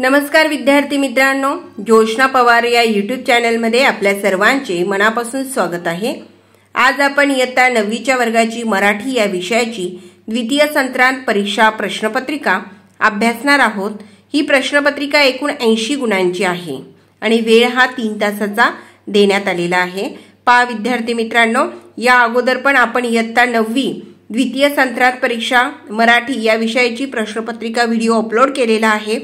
नमस्कार विद्यार्थी मित्रांनो ज्योष्णा पवार या यूट्यूब चॅनलमध्ये आपल्या सर्वांचे मनापासून स्वागत आहे आज आपण इयत्ता नववीच्या वर्गाची मराठी या विषयाची द्वितीय संत्रांत परीक्षा प्रश्नपत्रिका अभ्यासणार आहोत ही प्रश्नपत्रिका एकूण ऐंशी गुणांची आहे आणि वेळ हा तीन तासाचा देण्यात आलेला आहे पा विद्यार्थी मित्रांनो या अगोदर पण आपण इयत्ता नववी द्वितीय संत्रांत परीक्षा मराठी या विषयाची प्रश्नपत्रिका व्हिडिओ अपलोड केलेला आहे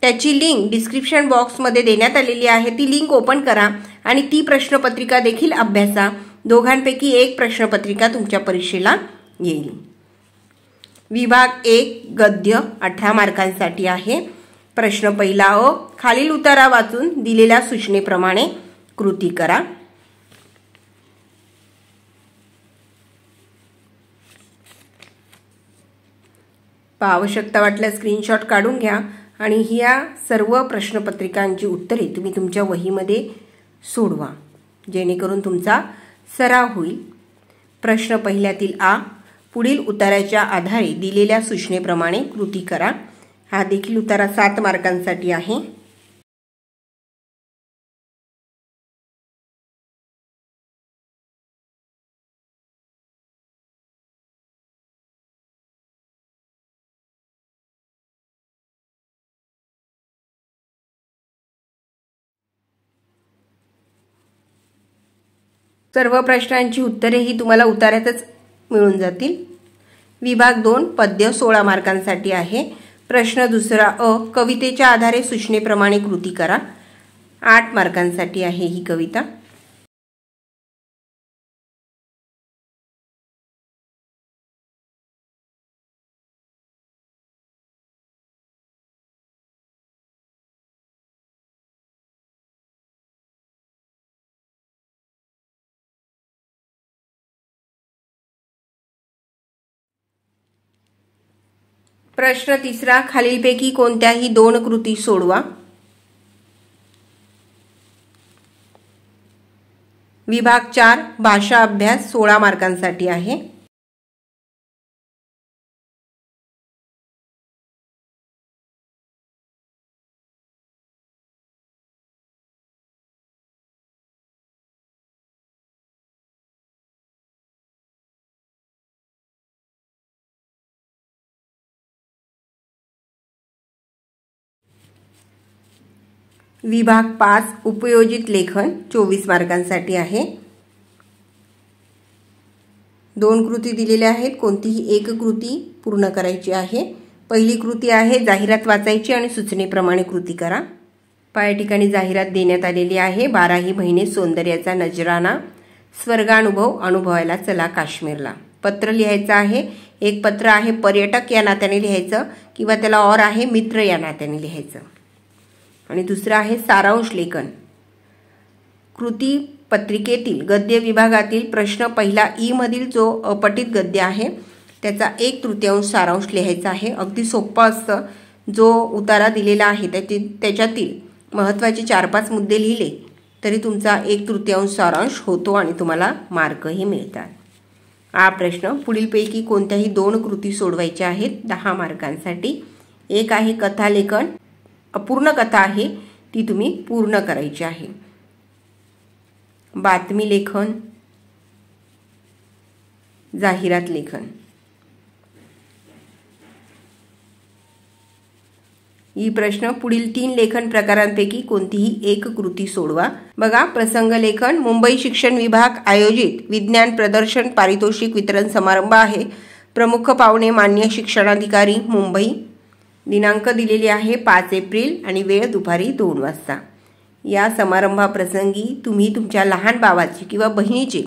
त्याची लिंक डिस्क्रिप्शन बॉक्समध्ये देण्यात आलेली आहे ती लिंक ओपन करा आणि ती प्रश्नपत्रिका देखील अभ्यासा दोघांपैकी एक प्रश्नपत्रिका तुमच्या परीक्षेला येईल विभाग एक गद्य अठरा मार्कांसाठी आहे प्रश्न पहिला अ खालील उतारा वाचून दिलेल्या सूचनेप्रमाणे कृती करा आवश्यकता वाटल्यास स्क्रीनशॉट काढून घ्या आणि ह्या सर्व प्रश्नपत्रिकांची उत्तरे तुम्ही तुमच्या वहीमध्ये सोडवा जेणेकरून तुमचा सराव होईल प्रश्न पहिल्यातील आ पुढील उताराच्या आधारे दिलेल्या सूचनेप्रमाणे कृती करा हा देखील उतारा सात मार्कांसाठी आहे सर्व प्रश्नांची उत्तरेही तुम्हाला उतार्यातच मिळून जातील विभाग दोन पद्य सोळा मार्कांसाठी आहे प्रश्न दुसरा अ कवितेच्या आधारे सूचनेप्रमाणे कृती करा आठ मार्कांसाठी आहे ही कविता प्रश्न तिसरा खालीलपैकी कोणत्याही दोन कृती सोडवा विभाग चार भाषा अभ्यास सोळा मार्कांसाठी आहे विभाग पाच उपयोजित लेखन चोवीस मार्कांसाठी आहे दोन कृती दिलेल्या आहेत कोणतीही एक कृती पूर्ण करायची आहे पहिली कृती आहे जाहिरात वाचायची आणि सूचनेप्रमाणे कृती करा पाया ठिकाणी जाहिरात देण्यात आलेली आहे बाराही महिने सौंदर्याचा नजराना स्वर्गानुभव अनुभवायला चला काश्मीरला पत्र लिहायचं आहे एक पत्र आहे पर्यटक या नात्याने लिहायचं किंवा त्याला और आहे मित्र या नात्याने लिहायचं आणि दुसरं आहे सारांश लेखन कृती पत्रिकेतील गद्य विभागातील प्रश्न पहिला ईमधील जो अपटित गद्य आहे त्याचा एक तृतीयांश सारांश लिहायचा आहे अगदी सोपं असतं जो उतारा दिलेला आहे त्याची त्याच्यातील महत्त्वाचे चार पाच मुद्दे लिहिले तरी तुमचा एक तृतीयांश सारांश होतो आणि तुम्हाला मार्कही मिळतात हा प्रश्न पुढीलपैकी कोणत्याही दोन कृती सोडवायच्या आहेत दहा मार्कांसाठी एक आहे कथालेखन अपूर्ण कथा आहे ती तुम्ही पूर्ण करायची आहे बातमी लेखन जाहिरात लेखन ही प्रश्न पुढील तीन लेखन प्रकारांपैकी कोणतीही एक कृती सोडवा बघा प्रसंग लेखन मुंबई शिक्षण विभाग आयोजित विज्ञान प्रदर्शन पारितोषिक वितरण समारंभ आहे प्रमुख पाहुणे मान्य शिक्षणाधिकारी मुंबई दिनांक दिलेली आहे पाच एप्रिल आणि वेळ दुपारी दोन वाजता या समारंभाप्रसंगी तुम्ही तुमच्या लहान भावाची किंवा बहिणीचे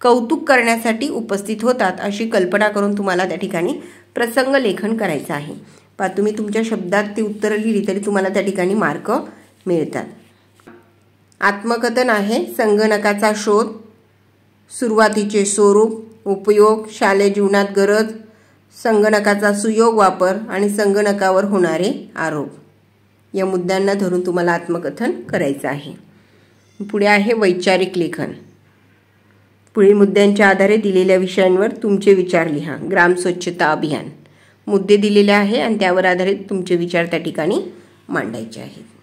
कौतुक करण्यासाठी उपस्थित होतात अशी कल्पना करून तुम्हाला त्या ठिकाणी प्रसंग लेखन करायचं आहे पा तुम्ही तुमच्या शब्दात ती उत्तरं लिहिली तरी तुम्हाला त्या ठिकाणी मार्क मिळतात आत्मकथन आहे संगणकाचा शोध सुरुवातीचे स्वरूप उपयोग शालेय जीवनात गरज संगणकाचा सुयोग वापर आणि संगणकावर होणारे आरोप या मुद्द्यांना धरून तुम्हाला आत्मकथन करायचं आहे पुढे आहे वैचारिक लेखन पुढील मुद्द्यांच्या आधारे दिलेल्या विषयांवर तुमचे विचार लिहा ग्राम स्वच्छता अभियान मुद्दे दिलेले आहे आणि त्यावर आधारित तुमचे विचार त्या ठिकाणी मांडायचे आहेत